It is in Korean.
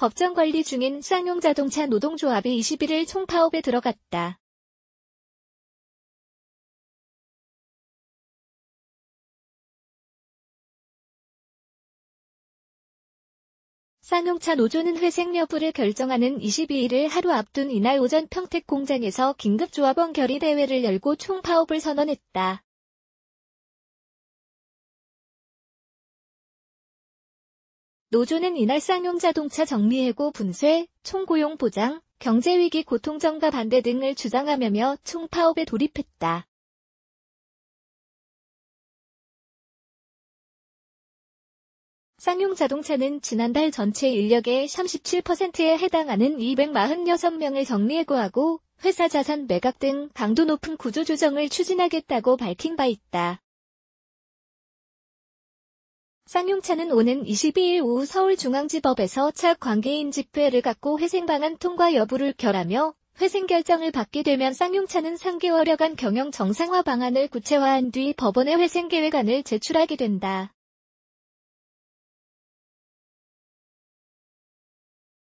법정 관리 중인 쌍용자동차 노동조합이 21일 총파업에 들어갔다. 쌍용차 노조는 회생 여부를 결정하는 22일을 하루 앞둔 이날 오전 평택 공장에서 긴급조합원 결의대회를 열고 총파업을 선언했다. 노조는 이날 쌍용자동차 정리해고 분쇄, 총고용 보장, 경제위기 고통정가 반대 등을 주장하며 총파업에 돌입했다. 쌍용자동차는 지난달 전체 인력의 37%에 해당하는 246명을 정리해고하고 회사 자산 매각 등 강도 높은 구조조정을 추진하겠다고 밝힌 바 있다. 쌍용차는 오는 22일 오후 서울중앙지법에서 차 관계인 집회를 갖고 회생방안 통과 여부를 결하며 회생 결정을 받게 되면 쌍용차는 3개월여간 경영 정상화 방안을 구체화한 뒤 법원에 회생 계획안을 제출하게 된다.